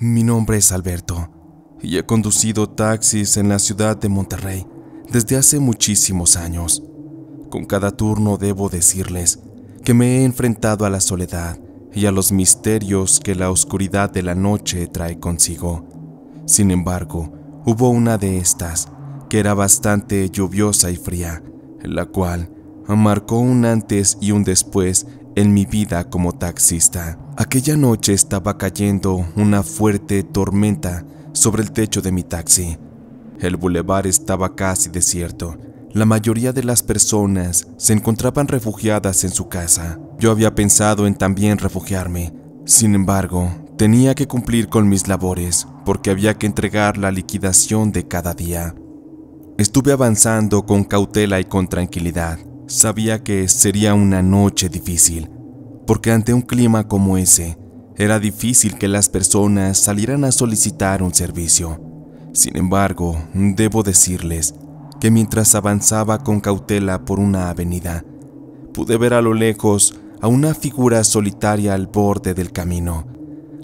Mi nombre es Alberto y he conducido taxis en la ciudad de Monterrey desde hace muchísimos años. Con cada turno debo decirles que me he enfrentado a la soledad y a los misterios que la oscuridad de la noche trae consigo. Sin embargo, hubo una de estas que era bastante lluviosa y fría, la cual marcó un antes y un después en mi vida como taxista. Aquella noche estaba cayendo una fuerte tormenta sobre el techo de mi taxi. El bulevar estaba casi desierto. La mayoría de las personas se encontraban refugiadas en su casa. Yo había pensado en también refugiarme. Sin embargo, tenía que cumplir con mis labores porque había que entregar la liquidación de cada día. Estuve avanzando con cautela y con tranquilidad. Sabía que sería una noche difícil, porque ante un clima como ese, era difícil que las personas salieran a solicitar un servicio. Sin embargo, debo decirles que mientras avanzaba con cautela por una avenida, pude ver a lo lejos a una figura solitaria al borde del camino,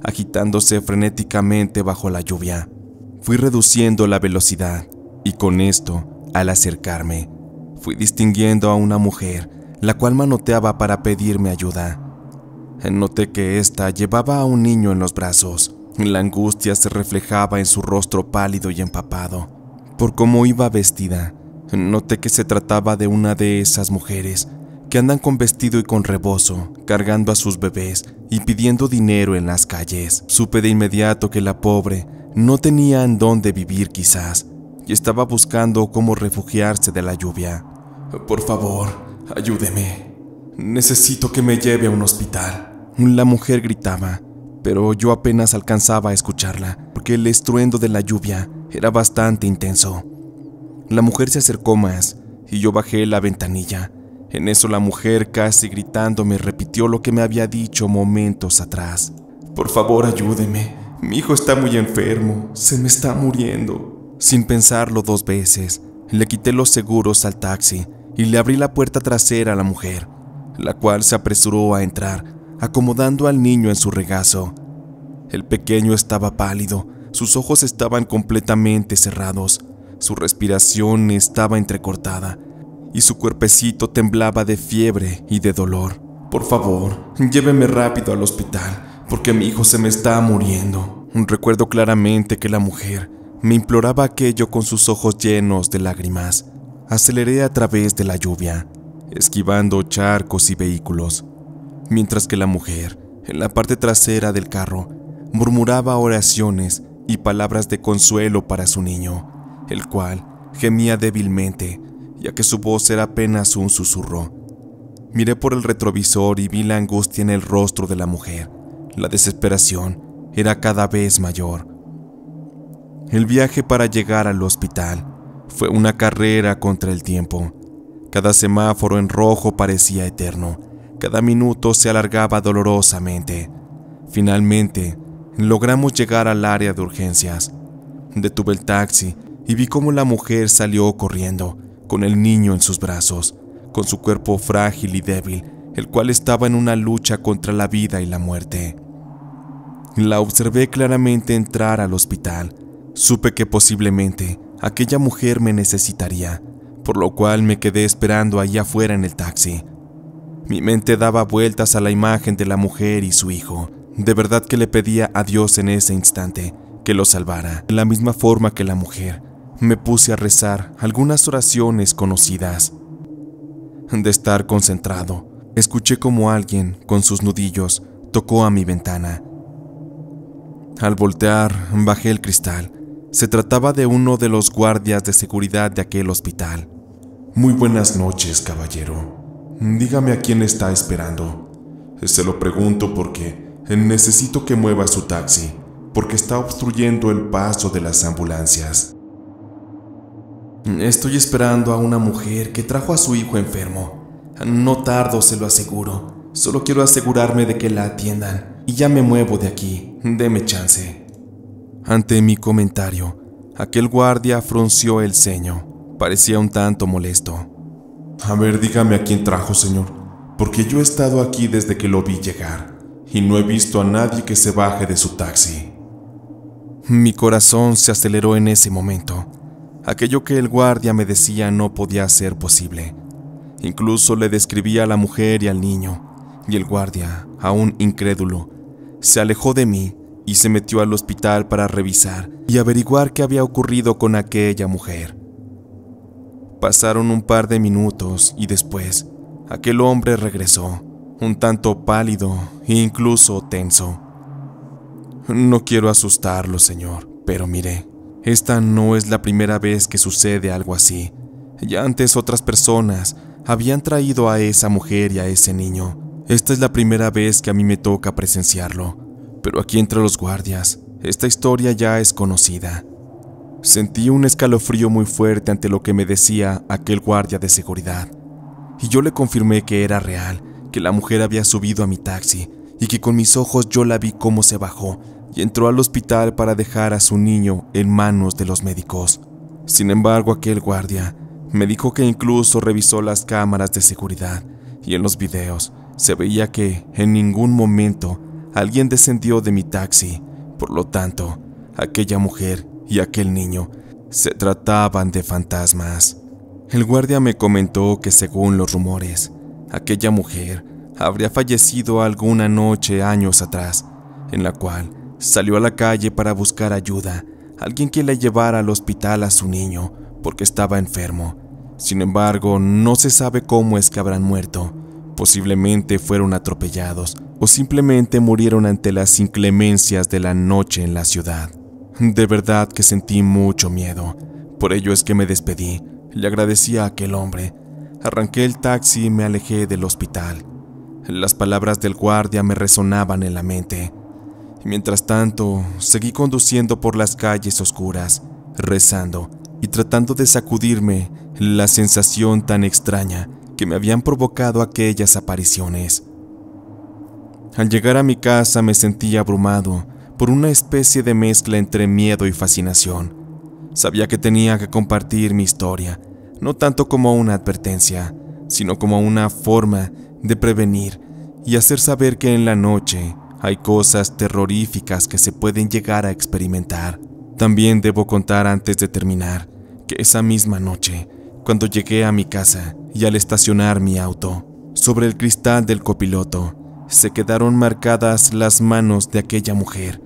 agitándose frenéticamente bajo la lluvia. Fui reduciendo la velocidad y con esto, al acercarme, fui distinguiendo a una mujer, la cual manoteaba para pedirme ayuda. Noté que ésta llevaba a un niño en los brazos. La angustia se reflejaba en su rostro pálido y empapado. Por cómo iba vestida, noté que se trataba de una de esas mujeres que andan con vestido y con rebozo, cargando a sus bebés y pidiendo dinero en las calles. Supe de inmediato que la pobre no tenía en dónde vivir quizás, y estaba buscando cómo refugiarse de la lluvia. Por favor, ayúdeme. Necesito que me lleve a un hospital. La mujer gritaba, pero yo apenas alcanzaba a escucharla, porque el estruendo de la lluvia era bastante intenso. La mujer se acercó más y yo bajé la ventanilla. En eso la mujer, casi gritando, me repitió lo que me había dicho momentos atrás. Por favor, ayúdeme. Mi hijo está muy enfermo. Se me está muriendo. Sin pensarlo dos veces, le quité los seguros al taxi y le abrí la puerta trasera a la mujer, la cual se apresuró a entrar, acomodando al niño en su regazo. El pequeño estaba pálido, sus ojos estaban completamente cerrados, su respiración estaba entrecortada y su cuerpecito temblaba de fiebre y de dolor. Por favor, lléveme rápido al hospital, porque mi hijo se me está muriendo. Recuerdo claramente que la mujer me imploraba aquello con sus ojos llenos de lágrimas. Aceleré a través de la lluvia, esquivando charcos y vehículos, mientras que la mujer, en la parte trasera del carro, murmuraba oraciones y palabras de consuelo para su niño, el cual gemía débilmente, ya que su voz era apenas un susurro. Miré por el retrovisor y vi la angustia en el rostro de la mujer. La desesperación era cada vez mayor. El viaje para llegar al hospital fue una carrera contra el tiempo. Cada semáforo en rojo parecía eterno. Cada minuto se alargaba dolorosamente. Finalmente, logramos llegar al área de urgencias. Detuve el taxi y vi cómo la mujer salió corriendo, con el niño en sus brazos, con su cuerpo frágil y débil, el cual estaba en una lucha contra la vida y la muerte. La observé claramente entrar al hospital Supe que posiblemente aquella mujer me necesitaría, por lo cual me quedé esperando allá afuera en el taxi. Mi mente daba vueltas a la imagen de la mujer y su hijo. De verdad que le pedía a Dios en ese instante que lo salvara, de la misma forma que la mujer. Me puse a rezar algunas oraciones conocidas. De estar concentrado, escuché como alguien, con sus nudillos, tocó a mi ventana. Al voltear, bajé el cristal se trataba de uno de los guardias de seguridad de aquel hospital. Muy buenas noches, caballero. Dígame a quién está esperando. Se lo pregunto porque necesito que mueva su taxi, porque está obstruyendo el paso de las ambulancias. Estoy esperando a una mujer que trajo a su hijo enfermo. No tardo, se lo aseguro. Solo quiero asegurarme de que la atiendan y ya me muevo de aquí. Deme chance. Ante mi comentario, aquel guardia frunció el ceño. Parecía un tanto molesto. A ver, dígame a quién trajo, señor, porque yo he estado aquí desde que lo vi llegar, y no he visto a nadie que se baje de su taxi. Mi corazón se aceleró en ese momento. Aquello que el guardia me decía no podía ser posible. Incluso le describí a la mujer y al niño, y el guardia, aún incrédulo, se alejó de mí y se metió al hospital para revisar y averiguar qué había ocurrido con aquella mujer. Pasaron un par de minutos y después, aquel hombre regresó, un tanto pálido e incluso tenso. No quiero asustarlo, señor, pero mire, esta no es la primera vez que sucede algo así. Ya antes otras personas habían traído a esa mujer y a ese niño. Esta es la primera vez que a mí me toca presenciarlo pero aquí entre los guardias, esta historia ya es conocida. Sentí un escalofrío muy fuerte ante lo que me decía aquel guardia de seguridad, y yo le confirmé que era real, que la mujer había subido a mi taxi, y que con mis ojos yo la vi cómo se bajó y entró al hospital para dejar a su niño en manos de los médicos. Sin embargo, aquel guardia me dijo que incluso revisó las cámaras de seguridad y en los videos se veía que en ningún momento alguien descendió de mi taxi. Por lo tanto, aquella mujer y aquel niño se trataban de fantasmas. El guardia me comentó que según los rumores, aquella mujer habría fallecido alguna noche años atrás, en la cual salió a la calle para buscar ayuda, alguien que le llevara al hospital a su niño, porque estaba enfermo. Sin embargo, no se sabe cómo es que habrán muerto, Posiblemente fueron atropellados o simplemente murieron ante las inclemencias de la noche en la ciudad. De verdad que sentí mucho miedo. Por ello es que me despedí, le agradecí a aquel hombre. Arranqué el taxi y me alejé del hospital. Las palabras del guardia me resonaban en la mente. Mientras tanto, seguí conduciendo por las calles oscuras, rezando y tratando de sacudirme la sensación tan extraña que me habían provocado aquellas apariciones. Al llegar a mi casa me sentí abrumado por una especie de mezcla entre miedo y fascinación. Sabía que tenía que compartir mi historia, no tanto como una advertencia, sino como una forma de prevenir y hacer saber que en la noche hay cosas terroríficas que se pueden llegar a experimentar. También debo contar antes de terminar que esa misma noche cuando llegué a mi casa y al estacionar mi auto. Sobre el cristal del copiloto se quedaron marcadas las manos de aquella mujer,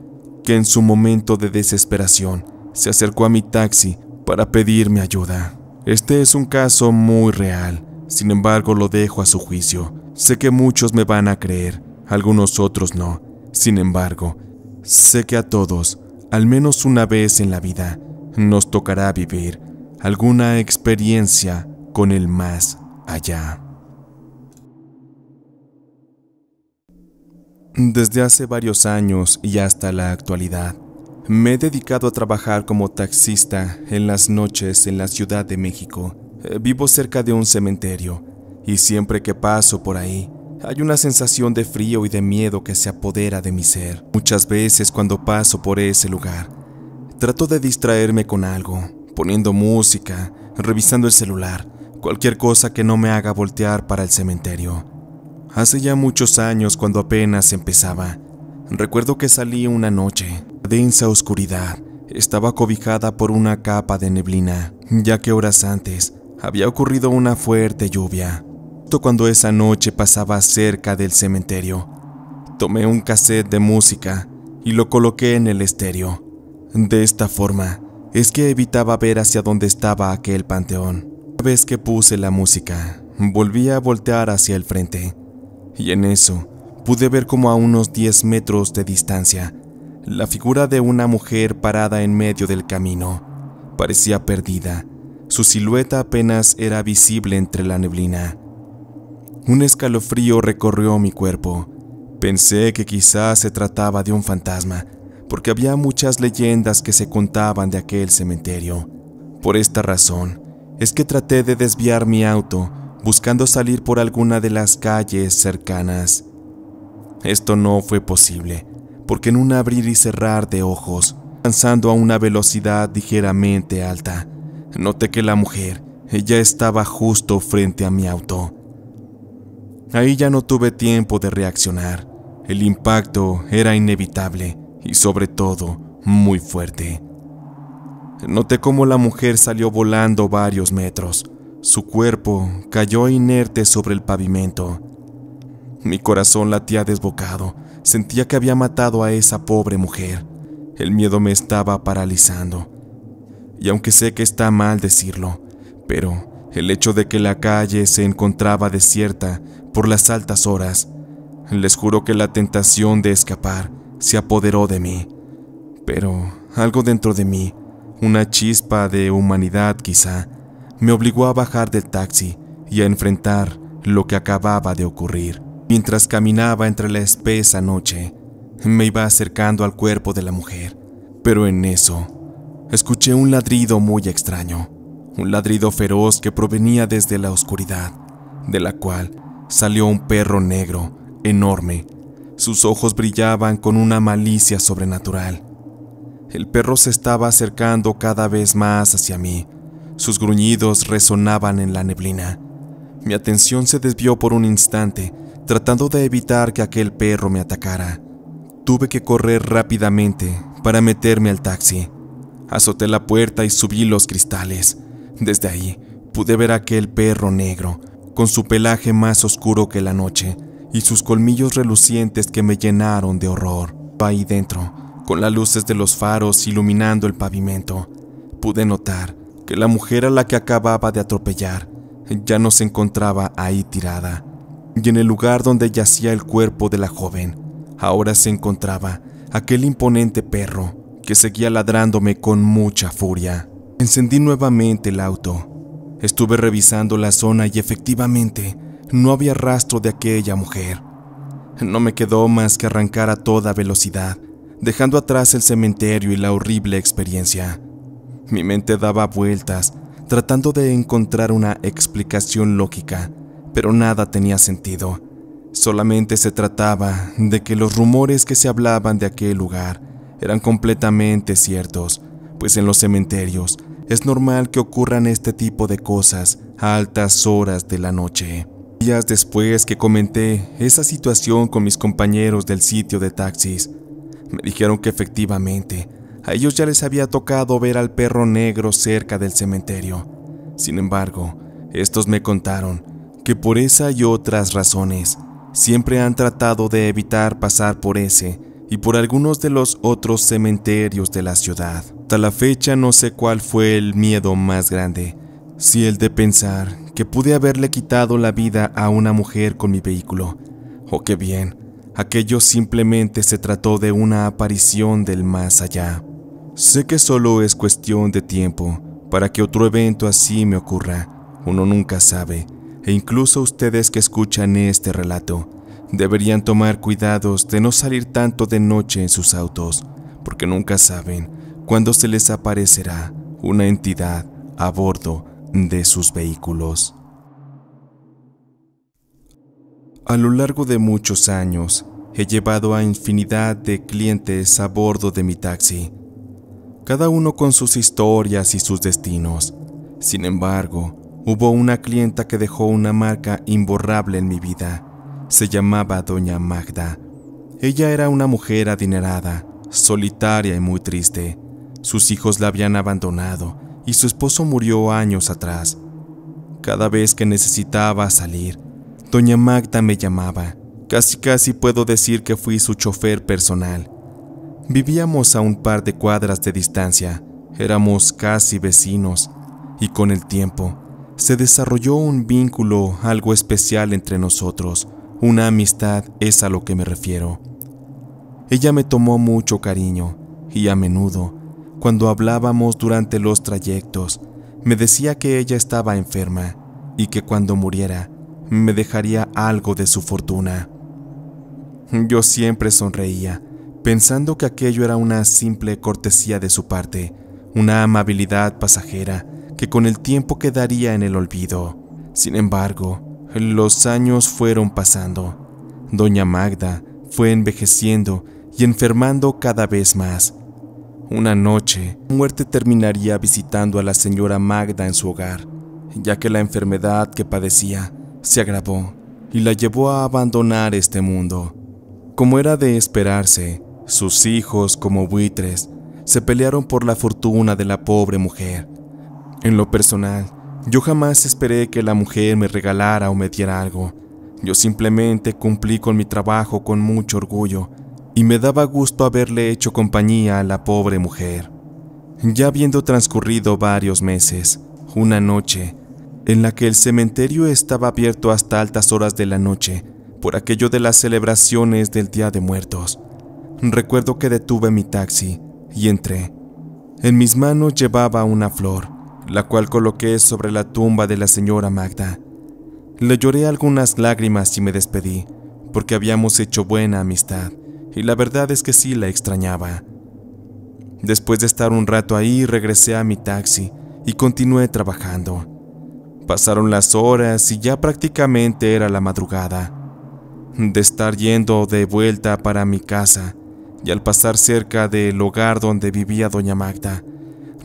que en su momento de desesperación se acercó a mi taxi para pedirme ayuda. Este es un caso muy real, sin embargo lo dejo a su juicio. Sé que muchos me van a creer, algunos otros no. Sin embargo, sé que a todos, al menos una vez en la vida, nos tocará vivir alguna experiencia con el más allá. Desde hace varios años y hasta la actualidad, me he dedicado a trabajar como taxista en las noches en la Ciudad de México. Eh, vivo cerca de un cementerio y siempre que paso por ahí, hay una sensación de frío y de miedo que se apodera de mi ser. Muchas veces cuando paso por ese lugar, trato de distraerme con algo, poniendo música, revisando el celular, cualquier cosa que no me haga voltear para el cementerio. Hace ya muchos años cuando apenas empezaba, recuerdo que salí una noche, densa oscuridad, estaba cobijada por una capa de neblina, ya que horas antes había ocurrido una fuerte lluvia. Justo cuando esa noche pasaba cerca del cementerio, tomé un cassette de música y lo coloqué en el estéreo. De esta forma, es que evitaba ver hacia dónde estaba aquel panteón. Una vez que puse la música, volví a voltear hacia el frente, y en eso pude ver como a unos 10 metros de distancia la figura de una mujer parada en medio del camino. Parecía perdida, su silueta apenas era visible entre la neblina. Un escalofrío recorrió mi cuerpo. Pensé que quizás se trataba de un fantasma, porque había muchas leyendas que se contaban de aquel cementerio. Por esta razón, es que traté de desviar mi auto buscando salir por alguna de las calles cercanas. Esto no fue posible, porque en un abrir y cerrar de ojos, avanzando a una velocidad ligeramente alta, noté que la mujer ...ella estaba justo frente a mi auto. Ahí ya no tuve tiempo de reaccionar. El impacto era inevitable y sobre todo muy fuerte. Noté cómo la mujer salió volando varios metros. Su cuerpo cayó inerte sobre el pavimento. Mi corazón latía desbocado. Sentía que había matado a esa pobre mujer. El miedo me estaba paralizando. Y aunque sé que está mal decirlo, pero el hecho de que la calle se encontraba desierta por las altas horas, les juro que la tentación de escapar se apoderó de mí. Pero algo dentro de mí, una chispa de humanidad quizá, me obligó a bajar del taxi y a enfrentar lo que acababa de ocurrir. Mientras caminaba entre la espesa noche, me iba acercando al cuerpo de la mujer, pero en eso escuché un ladrido muy extraño, un ladrido feroz que provenía desde la oscuridad, de la cual salió un perro negro, enorme, sus ojos brillaban con una malicia sobrenatural. El perro se estaba acercando cada vez más hacia mí. Sus gruñidos resonaban en la neblina. Mi atención se desvió por un instante, tratando de evitar que aquel perro me atacara. Tuve que correr rápidamente para meterme al taxi. Azoté la puerta y subí los cristales. Desde ahí pude ver aquel perro negro, con su pelaje más oscuro que la noche, y sus colmillos relucientes que me llenaron de horror. ahí dentro, con las luces de los faros iluminando el pavimento, pude notar que la mujer a la que acababa de atropellar ya no se encontraba ahí tirada, y en el lugar donde yacía el cuerpo de la joven, ahora se encontraba aquel imponente perro que seguía ladrándome con mucha furia. Encendí nuevamente el auto. Estuve revisando la zona y efectivamente no había rastro de aquella mujer. No me quedó más que arrancar a toda velocidad, dejando atrás el cementerio y la horrible experiencia. Mi mente daba vueltas, tratando de encontrar una explicación lógica, pero nada tenía sentido. Solamente se trataba de que los rumores que se hablaban de aquel lugar eran completamente ciertos, pues en los cementerios es normal que ocurran este tipo de cosas a altas horas de la noche. Días después que comenté esa situación con mis compañeros del sitio de taxis, me dijeron que efectivamente a ellos ya les había tocado ver al perro negro cerca del cementerio. Sin embargo, estos me contaron que por esa y otras razones siempre han tratado de evitar pasar por ese y por algunos de los otros cementerios de la ciudad. Hasta la fecha no sé cuál fue el miedo más grande, si el de pensar que pude haberle quitado la vida a una mujer con mi vehículo. o oh, qué bien, aquello simplemente se trató de una aparición del más allá. Sé que solo es cuestión de tiempo para que otro evento así me ocurra. Uno nunca sabe, e incluso ustedes que escuchan este relato deberían tomar cuidados de no salir tanto de noche en sus autos, porque nunca saben cuándo se les aparecerá una entidad a bordo de sus vehículos. A lo largo de muchos años, he llevado a infinidad de clientes a bordo de mi taxi, cada uno con sus historias y sus destinos. Sin embargo, hubo una clienta que dejó una marca imborrable en mi vida. Se llamaba Doña Magda. Ella era una mujer adinerada, solitaria y muy triste. Sus hijos la habían abandonado y su esposo murió años atrás. Cada vez que necesitaba salir, doña Magda me llamaba. Casi casi puedo decir que fui su chofer personal. Vivíamos a un par de cuadras de distancia, éramos casi vecinos, y con el tiempo se desarrolló un vínculo algo especial entre nosotros, una amistad es a lo que me refiero. Ella me tomó mucho cariño y a menudo cuando hablábamos durante los trayectos, me decía que ella estaba enferma y que cuando muriera me dejaría algo de su fortuna. Yo siempre sonreía, pensando que aquello era una simple cortesía de su parte, una amabilidad pasajera que con el tiempo quedaría en el olvido. Sin embargo, los años fueron pasando. Doña Magda fue envejeciendo y enfermando cada vez más. Una noche, muerte terminaría visitando a la señora Magda en su hogar, ya que la enfermedad que padecía se agravó y la llevó a abandonar este mundo. Como era de esperarse, sus hijos, como buitres, se pelearon por la fortuna de la pobre mujer. En lo personal, yo jamás esperé que la mujer me regalara o me diera algo. Yo simplemente cumplí con mi trabajo con mucho orgullo y me daba gusto haberle hecho compañía a la pobre mujer. Ya habiendo transcurrido varios meses, una noche, en la que el cementerio estaba abierto hasta altas horas de la noche, por aquello de las celebraciones del Día de Muertos, recuerdo que detuve mi taxi y entré. En mis manos llevaba una flor, la cual coloqué sobre la tumba de la señora Magda. Le lloré algunas lágrimas y me despedí, porque habíamos hecho buena amistad y la verdad es que sí la extrañaba. Después de estar un rato ahí, regresé a mi taxi y continué trabajando. Pasaron las horas y ya prácticamente era la madrugada. De estar yendo de vuelta para mi casa y al pasar cerca del hogar donde vivía doña Magda,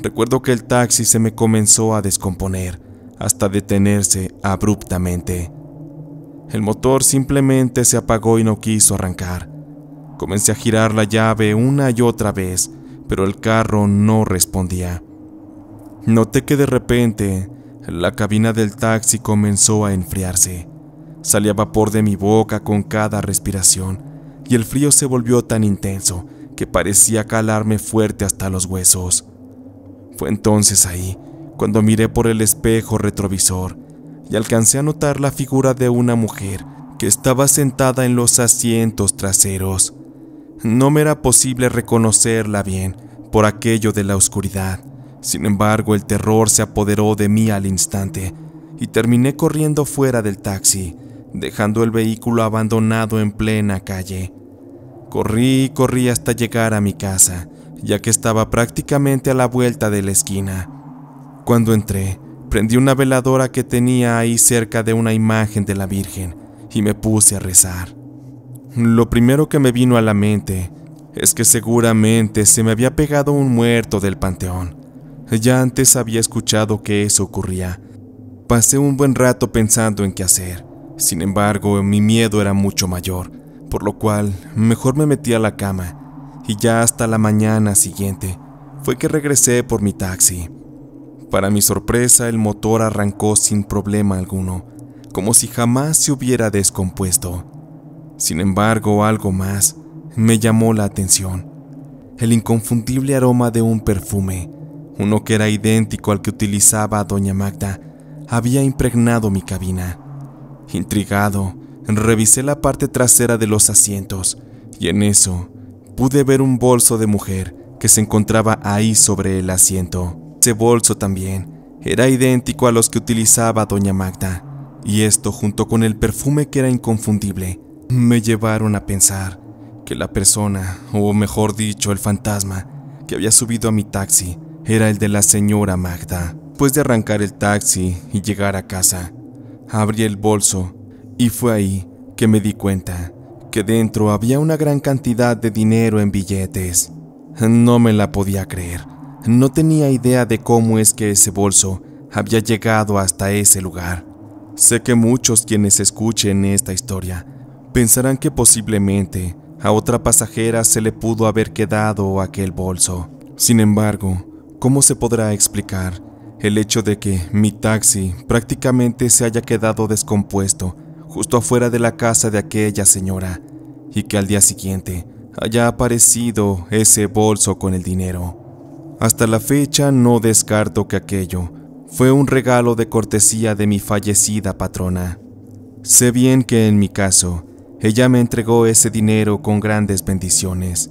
recuerdo que el taxi se me comenzó a descomponer hasta detenerse abruptamente. El motor simplemente se apagó y no quiso arrancar. Comencé a girar la llave una y otra vez, pero el carro no respondía. Noté que de repente la cabina del taxi comenzó a enfriarse. Salía vapor de mi boca con cada respiración y el frío se volvió tan intenso que parecía calarme fuerte hasta los huesos. Fue entonces ahí cuando miré por el espejo retrovisor y alcancé a notar la figura de una mujer que estaba sentada en los asientos traseros. No me era posible reconocerla bien por aquello de la oscuridad. Sin embargo, el terror se apoderó de mí al instante y terminé corriendo fuera del taxi, dejando el vehículo abandonado en plena calle. Corrí y corrí hasta llegar a mi casa, ya que estaba prácticamente a la vuelta de la esquina. Cuando entré, prendí una veladora que tenía ahí cerca de una imagen de la Virgen y me puse a rezar lo primero que me vino a la mente es que seguramente se me había pegado un muerto del panteón. Ya antes había escuchado que eso ocurría. Pasé un buen rato pensando en qué hacer. Sin embargo, mi miedo era mucho mayor, por lo cual mejor me metí a la cama y ya hasta la mañana siguiente fue que regresé por mi taxi. Para mi sorpresa, el motor arrancó sin problema alguno, como si jamás se hubiera descompuesto. Sin embargo, algo más me llamó la atención. El inconfundible aroma de un perfume, uno que era idéntico al que utilizaba doña Magda, había impregnado mi cabina. Intrigado, revisé la parte trasera de los asientos y en eso pude ver un bolso de mujer que se encontraba ahí sobre el asiento. Ese bolso también era idéntico a los que utilizaba doña Magda, y esto junto con el perfume que era inconfundible, me llevaron a pensar que la persona, o mejor dicho, el fantasma, que había subido a mi taxi era el de la señora Magda. Después de arrancar el taxi y llegar a casa, abrí el bolso y fue ahí que me di cuenta que dentro había una gran cantidad de dinero en billetes. No me la podía creer. No tenía idea de cómo es que ese bolso había llegado hasta ese lugar. Sé que muchos quienes escuchen esta historia pensarán que posiblemente a otra pasajera se le pudo haber quedado aquel bolso. Sin embargo, ¿cómo se podrá explicar el hecho de que mi taxi prácticamente se haya quedado descompuesto justo afuera de la casa de aquella señora y que al día siguiente haya aparecido ese bolso con el dinero? Hasta la fecha no descarto que aquello fue un regalo de cortesía de mi fallecida patrona. Sé bien que en mi caso, ella me entregó ese dinero con grandes bendiciones,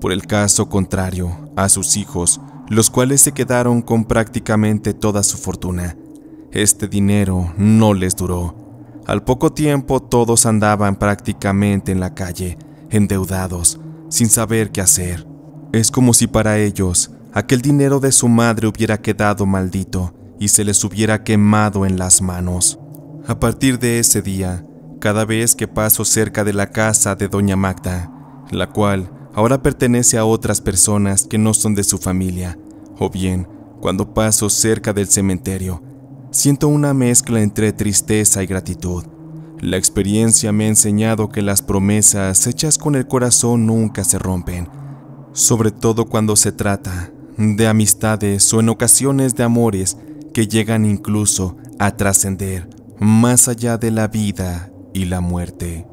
por el caso contrario a sus hijos, los cuales se quedaron con prácticamente toda su fortuna. Este dinero no les duró. Al poco tiempo todos andaban prácticamente en la calle, endeudados, sin saber qué hacer. Es como si para ellos aquel dinero de su madre hubiera quedado maldito y se les hubiera quemado en las manos. A partir de ese día, cada vez que paso cerca de la casa de doña Magda, la cual ahora pertenece a otras personas que no son de su familia, o bien cuando paso cerca del cementerio, siento una mezcla entre tristeza y gratitud. La experiencia me ha enseñado que las promesas hechas con el corazón nunca se rompen, sobre todo cuando se trata de amistades o en ocasiones de amores que llegan incluso a trascender más allá de la vida y la muerte.